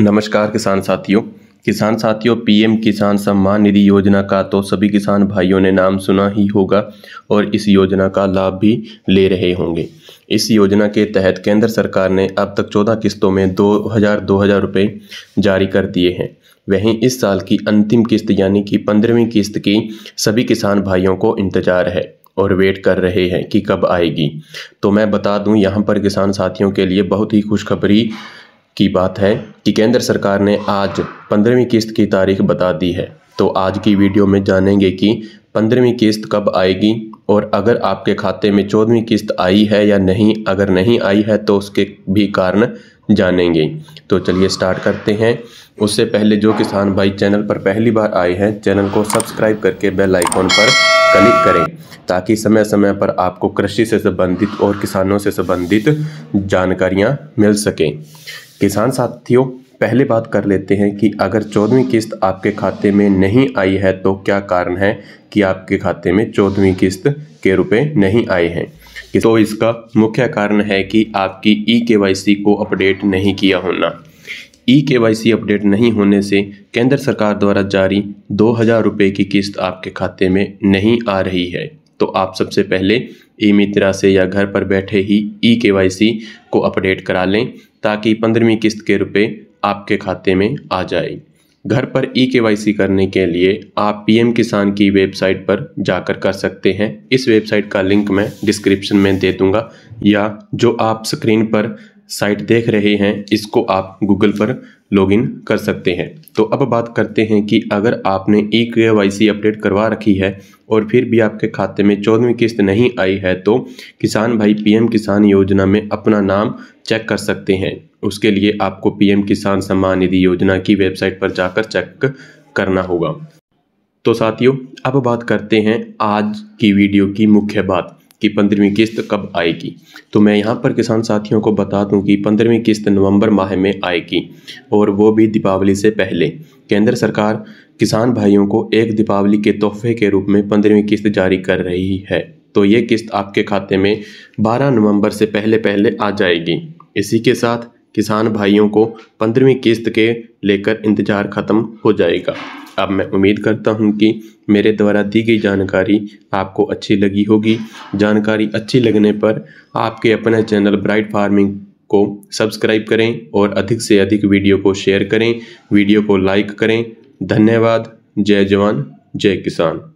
नमस्कार किसान साथियों किसान साथियों पीएम किसान सम्मान निधि योजना का तो सभी किसान भाइयों ने नाम सुना ही होगा और इस योजना का लाभ भी ले रहे होंगे इस योजना के तहत केंद्र सरकार ने अब तक 14 किस्तों में दो हज़ार दो हज़ार रुपये जारी कर दिए हैं वहीं इस साल की अंतिम किस्त यानी कि पंद्रहवीं किस्त की सभी किसान भाइयों को इंतजार है और वेट कर रहे हैं कि कब आएगी तो मैं बता दूं यहाँ पर किसान साथियों के लिए बहुत ही खुशखबरी की बात है कि केंद्र सरकार ने आज पंद्रहवीं किस्त की तारीख बता दी है तो आज की वीडियो में जानेंगे कि पंद्रहवीं किस्त कब आएगी और अगर आपके खाते में चौदहवीं किस्त आई है या नहीं अगर नहीं आई है तो उसके भी कारण जानेंगे तो चलिए स्टार्ट करते हैं उससे पहले जो किसान भाई चैनल पर पहली बार आए हैं चैनल को सब्सक्राइब करके बेल आइकॉन पर क्लिक करें ताकि समय समय पर आपको कृषि से संबंधित और किसानों से संबंधित जानकारियाँ मिल सकें किसान साथियों पहले बात कर लेते हैं कि अगर चौदहवीं किस्त आपके खाते में नहीं आई है तो क्या कारण है कि आपके खाते में चौदहवीं किस्त के रुपए नहीं आए हैं तो इसका मुख्य कारण है कि आपकी ई के को अपडेट नहीं किया होना ई के वाई सी अपडेट नहीं होने से केंद्र सरकार द्वारा जारी दो हज़ार रुपये की किस्त आपके खाते में नहीं आ रही है तो आप सबसे पहले ई मित्रा से या घर पर बैठे ही ई के वाई सी को अपडेट करा लें ताकि पंद्रहवीं किस्त के रुपए आपके खाते में आ जाए घर पर ई के करने के लिए आप पीएम किसान की वेबसाइट पर जाकर कर सकते हैं इस वेबसाइट का लिंक मैं डिस्क्रिप्शन में दे दूंगा या जो आप स्क्रीन पर साइट देख रहे हैं इसको आप गूगल पर लॉगिन कर सकते हैं तो अब बात करते हैं कि अगर आपने ई के अपडेट करवा रखी है और फिर भी आपके खाते में चौदहवीं किस्त नहीं आई है तो किसान भाई पीएम किसान योजना में अपना नाम चेक कर सकते हैं उसके लिए आपको पीएम किसान सम्मान निधि योजना की वेबसाइट पर जाकर चेक करना होगा तो साथियों अब बात करते हैं आज की वीडियो की मुख्य बात कि पंद्रहवीं किस्त कब आएगी तो मैं यहाँ पर किसान साथियों को बता दूँ कि पंद्रहवीं किस्त नवंबर माह में आएगी और वो भी दीपावली से पहले केंद्र सरकार किसान भाइयों को एक दीपावली के तोहफे के रूप में पंद्रहवीं किस्त जारी कर रही है तो ये किस्त आपके खाते में 12 नवंबर से पहले पहले आ जाएगी इसी के साथ किसान भाइयों को पंद्रहवीं किस्त के लेकर इंतजार ख़त्म हो जाएगा अब मैं उम्मीद करता हूं कि मेरे द्वारा दी गई जानकारी आपको अच्छी लगी होगी जानकारी अच्छी लगने पर आपके अपने चैनल ब्राइट फार्मिंग को सब्सक्राइब करें और अधिक से अधिक वीडियो को शेयर करें वीडियो को लाइक करें धन्यवाद जय जवान जय किसान